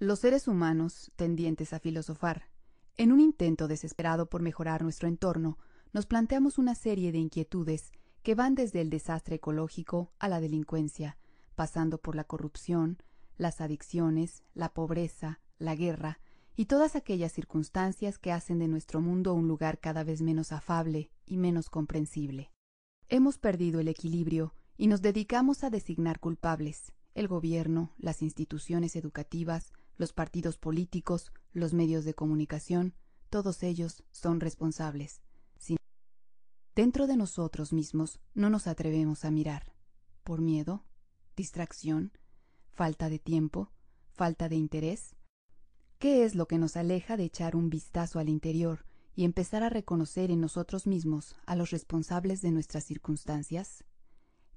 Los seres humanos, tendientes a filosofar, en un intento desesperado por mejorar nuestro entorno, nos planteamos una serie de inquietudes que van desde el desastre ecológico a la delincuencia, pasando por la corrupción, las adicciones, la pobreza, la guerra y todas aquellas circunstancias que hacen de nuestro mundo un lugar cada vez menos afable y menos comprensible. Hemos perdido el equilibrio y nos dedicamos a designar culpables, el gobierno, las instituciones educativas, los partidos políticos, los medios de comunicación, todos ellos son responsables. dentro de nosotros mismos no nos atrevemos a mirar, por miedo, distracción, falta de tiempo, falta de interés. ¿Qué es lo que nos aleja de echar un vistazo al interior y empezar a reconocer en nosotros mismos a los responsables de nuestras circunstancias?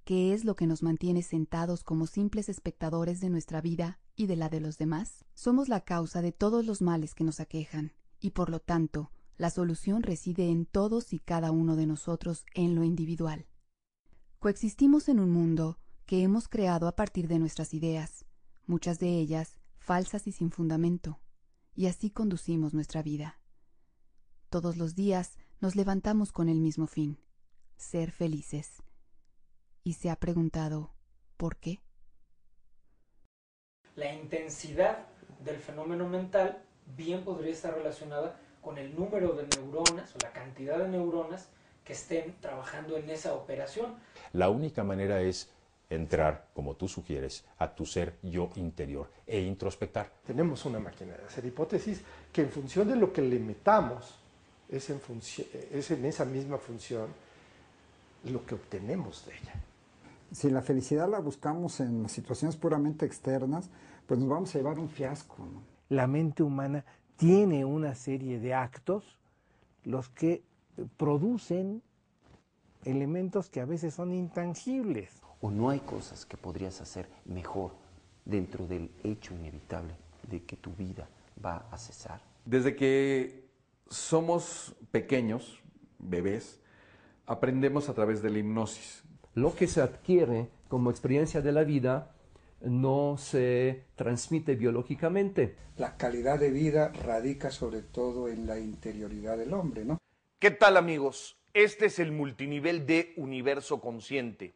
¿Qué es lo que nos mantiene sentados como simples espectadores de nuestra vida y de la de los demás, somos la causa de todos los males que nos aquejan, y por lo tanto, la solución reside en todos y cada uno de nosotros en lo individual. Coexistimos en un mundo que hemos creado a partir de nuestras ideas, muchas de ellas falsas y sin fundamento, y así conducimos nuestra vida. Todos los días nos levantamos con el mismo fin, ser felices y se ha preguntado ¿por qué? La intensidad del fenómeno mental bien podría estar relacionada con el número de neuronas o la cantidad de neuronas que estén trabajando en esa operación. La única manera es entrar, como tú sugieres, a tu ser yo interior e introspectar. Tenemos una máquina de hacer hipótesis que en función de lo que le metamos, es en, es en esa misma función lo que obtenemos de ella si la felicidad la buscamos en situaciones puramente externas, pues nos vamos a llevar un fiasco. La mente humana tiene una serie de actos los que producen elementos que a veces son intangibles. O no hay cosas que podrías hacer mejor dentro del hecho inevitable de que tu vida va a cesar. Desde que somos pequeños, bebés, aprendemos a través de la hipnosis lo que se adquiere como experiencia de la vida no se transmite biológicamente. La calidad de vida radica sobre todo en la interioridad del hombre, ¿no? ¿Qué tal amigos? Este es el multinivel de Universo Consciente.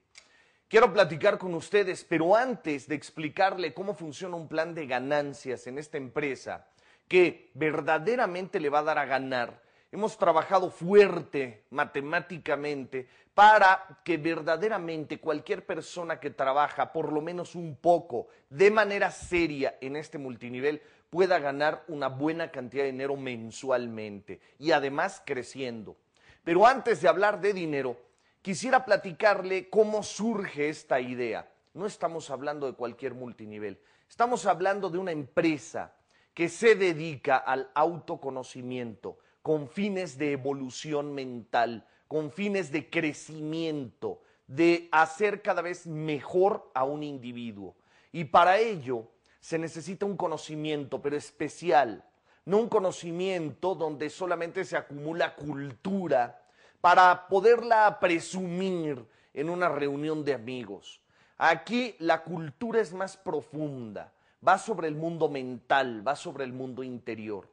Quiero platicar con ustedes, pero antes de explicarle cómo funciona un plan de ganancias en esta empresa que verdaderamente le va a dar a ganar, Hemos trabajado fuerte matemáticamente para que verdaderamente cualquier persona que trabaja por lo menos un poco de manera seria en este multinivel pueda ganar una buena cantidad de dinero mensualmente y además creciendo. Pero antes de hablar de dinero, quisiera platicarle cómo surge esta idea. No estamos hablando de cualquier multinivel, estamos hablando de una empresa que se dedica al autoconocimiento con fines de evolución mental, con fines de crecimiento, de hacer cada vez mejor a un individuo. Y para ello se necesita un conocimiento, pero especial, no un conocimiento donde solamente se acumula cultura para poderla presumir en una reunión de amigos. Aquí la cultura es más profunda, va sobre el mundo mental, va sobre el mundo interior.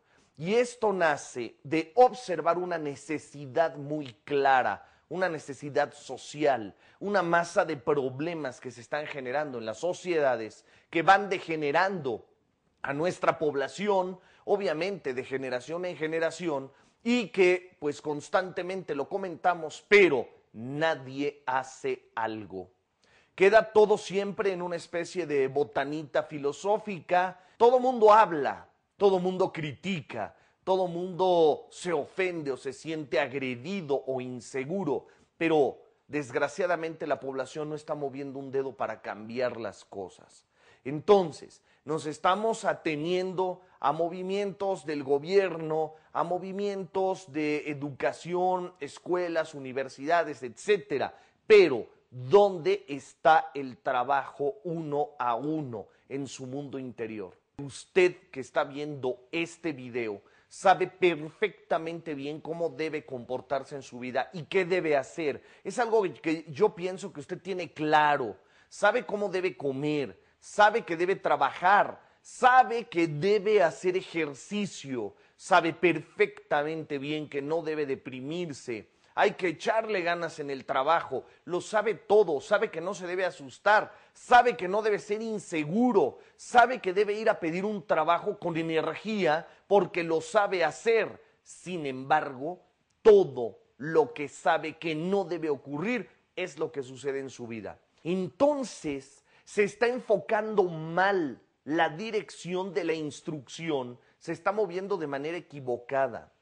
Y esto nace de observar una necesidad muy clara, una necesidad social, una masa de problemas que se están generando en las sociedades, que van degenerando a nuestra población, obviamente de generación en generación, y que pues constantemente lo comentamos, pero nadie hace algo. Queda todo siempre en una especie de botanita filosófica, todo mundo habla, todo mundo critica, todo mundo se ofende o se siente agredido o inseguro, pero desgraciadamente la población no está moviendo un dedo para cambiar las cosas. Entonces, nos estamos ateniendo a movimientos del gobierno, a movimientos de educación, escuelas, universidades, etcétera, pero ¿dónde está el trabajo uno a uno en su mundo interior? Usted que está viendo este video sabe perfectamente bien cómo debe comportarse en su vida y qué debe hacer. Es algo que yo pienso que usted tiene claro. Sabe cómo debe comer, sabe que debe trabajar, sabe que debe hacer ejercicio, sabe perfectamente bien que no debe deprimirse, hay que echarle ganas en el trabajo, lo sabe todo, sabe que no se debe asustar, sabe que no debe ser inseguro, sabe que debe ir a pedir un trabajo con energía porque lo sabe hacer. Sin embargo, todo lo que sabe que no debe ocurrir es lo que sucede en su vida. Entonces, se está enfocando mal la dirección de la instrucción, se está moviendo de manera equivocada.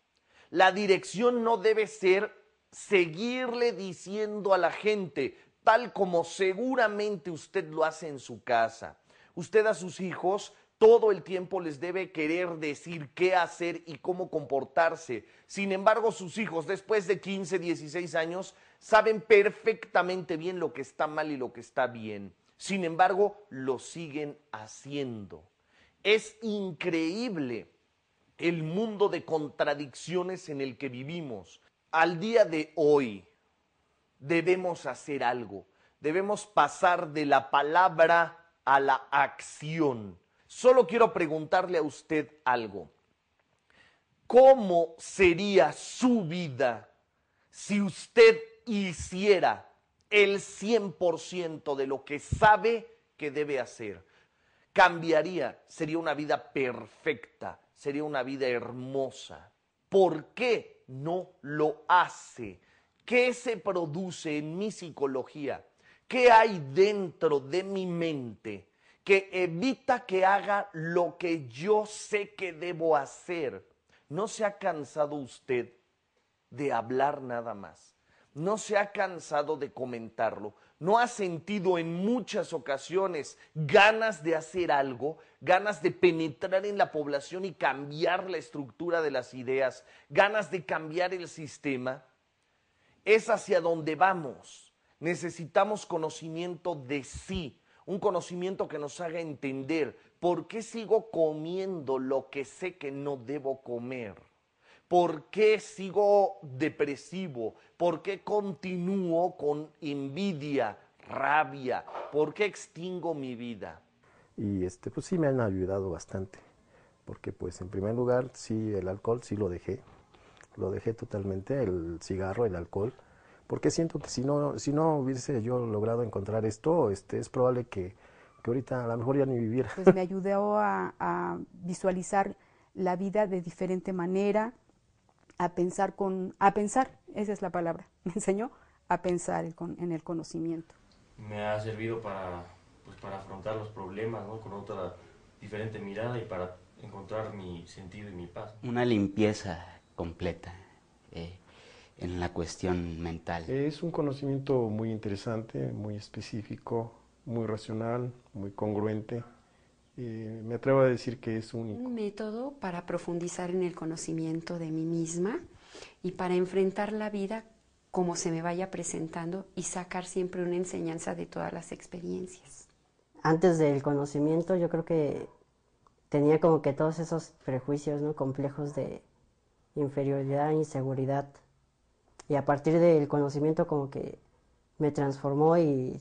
La dirección no debe ser seguirle diciendo a la gente, tal como seguramente usted lo hace en su casa. Usted a sus hijos todo el tiempo les debe querer decir qué hacer y cómo comportarse. Sin embargo, sus hijos, después de 15, 16 años, saben perfectamente bien lo que está mal y lo que está bien. Sin embargo, lo siguen haciendo. Es increíble el mundo de contradicciones en el que vivimos al día de hoy debemos hacer algo. Debemos pasar de la palabra a la acción. Solo quiero preguntarle a usted algo. ¿Cómo sería su vida si usted hiciera el 100% de lo que sabe que debe hacer? Cambiaría, sería una vida perfecta, sería una vida hermosa. ¿Por qué? no lo hace. ¿Qué se produce en mi psicología? ¿Qué hay dentro de mi mente que evita que haga lo que yo sé que debo hacer? ¿No se ha cansado usted de hablar nada más? no se ha cansado de comentarlo, no ha sentido en muchas ocasiones ganas de hacer algo, ganas de penetrar en la población y cambiar la estructura de las ideas, ganas de cambiar el sistema, es hacia donde vamos. Necesitamos conocimiento de sí, un conocimiento que nos haga entender por qué sigo comiendo lo que sé que no debo comer. ¿Por qué sigo depresivo? ¿Por qué continúo con envidia, rabia? ¿Por qué extingo mi vida? Y este, pues sí me han ayudado bastante, porque pues en primer lugar, sí, el alcohol sí lo dejé, lo dejé totalmente, el cigarro, el alcohol, porque siento que si no, si no hubiese yo logrado encontrar esto, este, es probable que, que ahorita a lo mejor ya ni viviera. Pues me ayudó a visualizar la vida de diferente manera, a pensar con, a pensar, esa es la palabra, me enseñó a pensar en el conocimiento. Me ha servido para, pues, afrontar los problemas con otra diferente mirada y para encontrar mi sentido y mi paz. Una limpieza completa eh, en la cuestión mental. Es un conocimiento muy interesante, muy específico, muy racional, muy congruente me atrevo a decir que es único. Un método para profundizar en el conocimiento de mí misma y para enfrentar la vida como se me vaya presentando y sacar siempre una enseñanza de todas las experiencias. Antes del conocimiento yo creo que tenía como que todos esos prejuicios, ¿no? Complejos de inferioridad, inseguridad. Y a partir del conocimiento como que me transformó y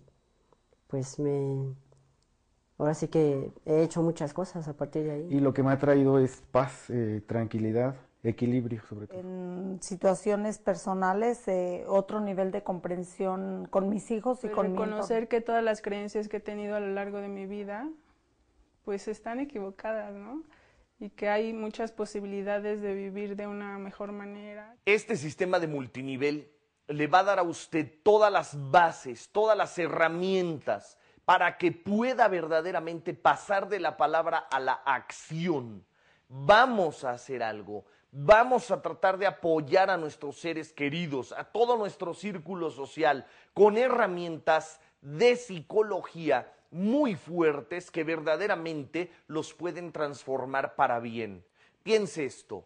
pues me ahora sí que he hecho muchas cosas a partir de ahí. Y lo que me ha traído es paz, eh, tranquilidad, equilibrio sobre todo. En situaciones personales, eh, otro nivel de comprensión con mis hijos y pues mi con Reconocer que todas las creencias que he tenido a lo largo de mi vida, pues están equivocadas, ¿no? y que hay muchas posibilidades de vivir de una mejor manera. Este sistema de multinivel le va a dar a usted todas las bases, todas las herramientas para que pueda verdaderamente pasar de la palabra a la acción. Vamos a hacer algo. Vamos a tratar de apoyar a nuestros seres queridos, a todo nuestro círculo social, con herramientas de psicología muy fuertes que verdaderamente los pueden transformar para bien. Piense esto,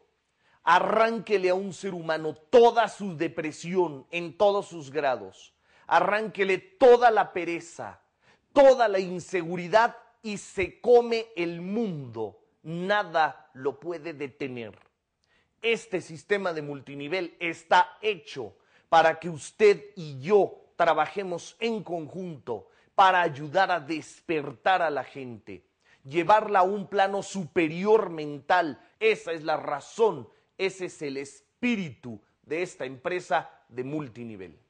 arránquele a un ser humano toda su depresión en todos sus grados, arránquele toda la pereza, toda la inseguridad y se come el mundo. Nada lo puede detener. Este sistema de multinivel está hecho para que usted y yo trabajemos en conjunto para ayudar a despertar a la gente, llevarla a un plano superior mental. Esa es la razón, ese es el espíritu de esta empresa de multinivel.